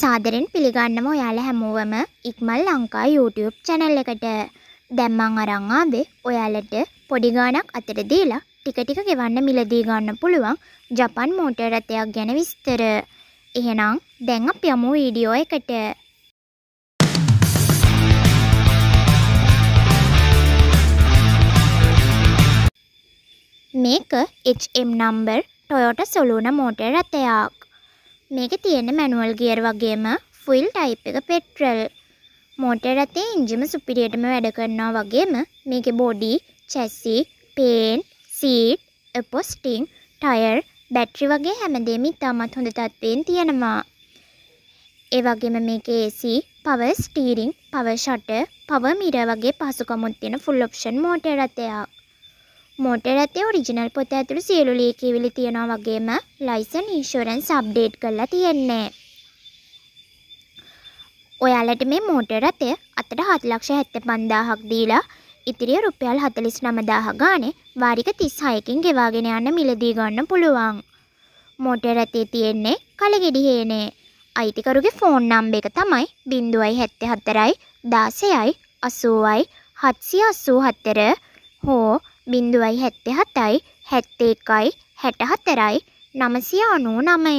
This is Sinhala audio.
සාදරෙන් පිළිගන්නම ඔයාලා හැමෝවම ඉක්මල් ලංකා YouTube channel එකට. දැන් මං අරන් ආවේ ඔයාලට පොඩි ගාණක් අතට දීලා ටික ටික ගෙවන්න මිලදී ගන්න පුළුවන් ජපන් මෝටර් රථයක් ගැන විස්තර. එහෙනම් දැන් අපි යමු වීඩියෝ එකට. මේක HM number Toyota Soluna motor රථයක්. මේක තියෙන මැනුවල් ගියර් වගේම ෆුල් ටයිප් එක පෙට්‍රල්. මෝටර් රථේ එන්ජිම සුපිරියටම වැඩ කරනවා වගේම මේකේ body, chassis, paint, seat, upholstering, tyre, battery වගේ හැමදේම ඉතාමත් හොඳ තත්ත්වයෙන් තියෙනවා. ඒ වගේම මේකේ AC, power steering, power shutter, power mirror වගේ පහසුකම් තියෙන full option මෝටර් රථයක්. මෝටර් ඇතේ ඔරිජිනල් පොත ඇතුළු සියලු ලියකියවිලි තියෙනවා වගේම ලයිසන් ඉන්ෂුරන්ස් අප්ඩේට් කරලා තියෙන්නේ. ඔයාලට මේ මෝටර් රථය අතට 7,75,000ක් දීලා ඉතිරිය රුපියල් 49,000 ගානේ වාරික 36කින් ගෙවාගෙන යන්න මිලදී ගන්න පුළුවන්. මෝටර් රථයේ තියෙන්නේ කලගෙඩි හේනේ. අයිතිකරුගේ ෆෝන් නම්බර එක තමයි 0.74යි 16යි 80යි 784 හෝ බිඳුවයි හැත්තෙ හතයි හැත්තේ එකයි හැටහතරයි නමසිය අනූ නමය